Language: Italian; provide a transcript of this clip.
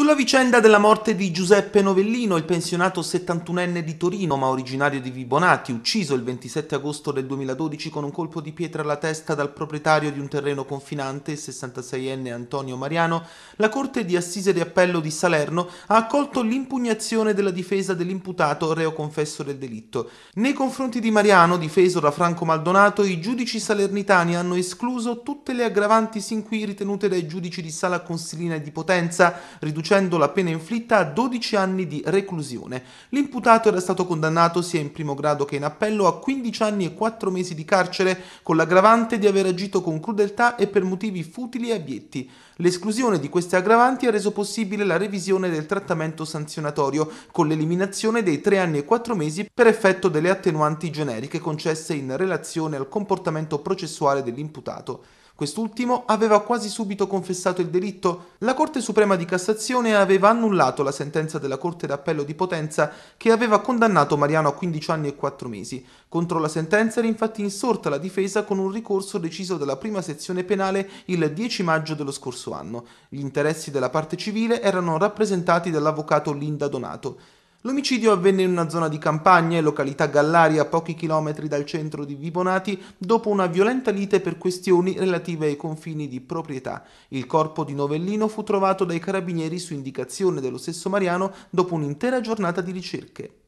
Sulla vicenda della morte di Giuseppe Novellino, il pensionato 71enne di Torino ma originario di Vibonati, ucciso il 27 agosto del 2012 con un colpo di pietra alla testa dal proprietario di un terreno confinante, il 66enne Antonio Mariano, la Corte di Assise di Appello di Salerno ha accolto l'impugnazione della difesa dell'imputato reo confesso del delitto. Nei confronti di Mariano, difeso da Franco Maldonato, i giudici salernitani hanno escluso tutte le aggravanti sin qui ritenute dai giudici di Sala Consilina e di Potenza, riducendo riducendo la pena inflitta a 12 anni di reclusione. L'imputato era stato condannato sia in primo grado che in appello a 15 anni e 4 mesi di carcere con l'aggravante di aver agito con crudeltà e per motivi futili e abietti. L'esclusione di queste aggravanti ha reso possibile la revisione del trattamento sanzionatorio con l'eliminazione dei 3 anni e 4 mesi per effetto delle attenuanti generiche concesse in relazione al comportamento processuale dell'imputato. Quest'ultimo aveva quasi subito confessato il delitto, la Corte Suprema di Cassazione aveva annullato la sentenza della Corte d'Appello di Potenza che aveva condannato Mariano a 15 anni e 4 mesi. Contro la sentenza era infatti insorta la difesa con un ricorso deciso dalla prima sezione penale il 10 maggio dello scorso anno. Gli interessi della parte civile erano rappresentati dall'avvocato Linda Donato. L'omicidio avvenne in una zona di campagna e località Gallaria, a pochi chilometri dal centro di Vibonati, dopo una violenta lite per questioni relative ai confini di proprietà. Il corpo di Novellino fu trovato dai carabinieri su indicazione dello stesso Mariano dopo un'intera giornata di ricerche.